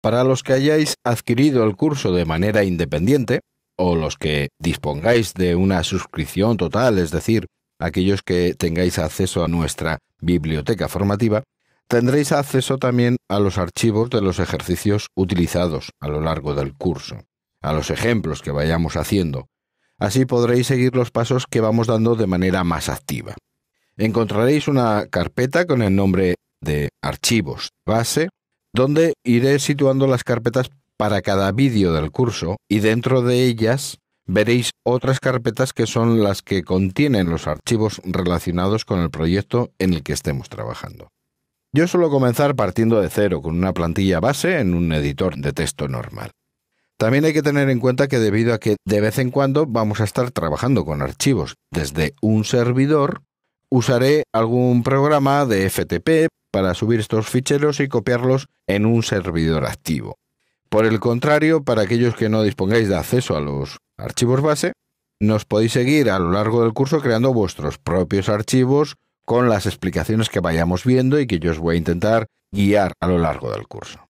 Para los que hayáis adquirido el curso de manera independiente, o los que dispongáis de una suscripción total, es decir, aquellos que tengáis acceso a nuestra biblioteca formativa, tendréis acceso también a los archivos de los ejercicios utilizados a lo largo del curso, a los ejemplos que vayamos haciendo. Así podréis seguir los pasos que vamos dando de manera más activa. Encontraréis una carpeta con el nombre de archivos base donde iré situando las carpetas para cada vídeo del curso y dentro de ellas veréis otras carpetas que son las que contienen los archivos relacionados con el proyecto en el que estemos trabajando. Yo suelo comenzar partiendo de cero con una plantilla base en un editor de texto normal. También hay que tener en cuenta que debido a que de vez en cuando vamos a estar trabajando con archivos desde un servidor, usaré algún programa de FTP para subir estos ficheros y copiarlos en un servidor activo. Por el contrario, para aquellos que no dispongáis de acceso a los archivos base, nos podéis seguir a lo largo del curso creando vuestros propios archivos con las explicaciones que vayamos viendo y que yo os voy a intentar guiar a lo largo del curso.